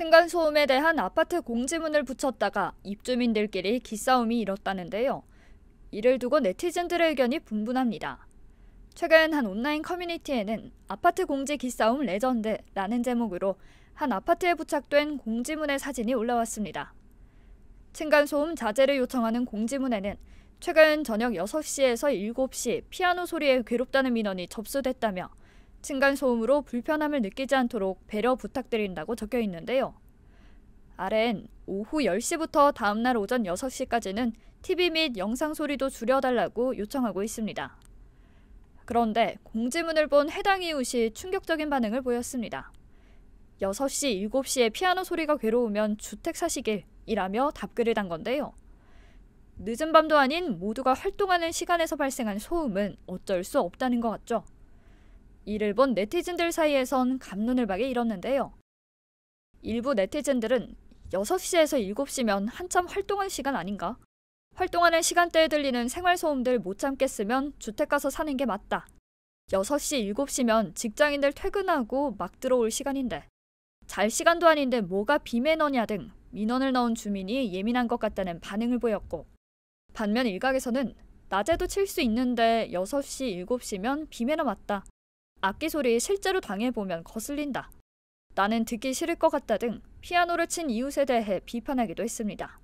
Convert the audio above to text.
층간소음에 대한 아파트 공지문을 붙였다가 입주민들끼리 기싸움이 일었다는데요. 이를 두고 네티즌들의 의견이 분분합니다. 최근 한 온라인 커뮤니티에는 아파트 공지 기싸움 레전드라는 제목으로 한 아파트에 부착된 공지문의 사진이 올라왔습니다. 층간소음 자제를 요청하는 공지문에는 최근 저녁 6시에서 7시 피아노 소리에 괴롭다는 민원이 접수됐다며 층간소음으로 불편함을 느끼지 않도록 배려 부탁드린다고 적혀 있는데요. 아래엔 오후 10시부터 다음날 오전 6시까지는 TV 및 영상 소리도 줄여달라고 요청하고 있습니다. 그런데 공지문을 본 해당 이웃이 충격적인 반응을 보였습니다. 6시, 7시에 피아노 소리가 괴로우면 주택 사시길이라며 답글을 단 건데요. 늦은 밤도 아닌 모두가 활동하는 시간에서 발생한 소음은 어쩔 수 없다는 것 같죠. 이를 본 네티즌들 사이에선 감눈을 박에 이뤘는데요. 일부 네티즌들은 6시에서 7시면 한참 활동한 시간 아닌가? 활동하는 시간대에 들리는 생활소음들 못 참겠으면 주택 가서 사는 게 맞다. 6시, 7시면 직장인들 퇴근하고 막 들어올 시간인데. 잘 시간도 아닌데 뭐가 비매너냐 등 민원을 넣은 주민이 예민한 것 같다는 반응을 보였고 반면 일각에서는 낮에도 칠 수 있는데 6시, 7시면 비매너 맞다. 악기 소리 실제로 당해보면 거슬린다. 나는 듣기 싫을 것 같다 등 피아노를 친 이웃에 대해 비판하기도 했습니다.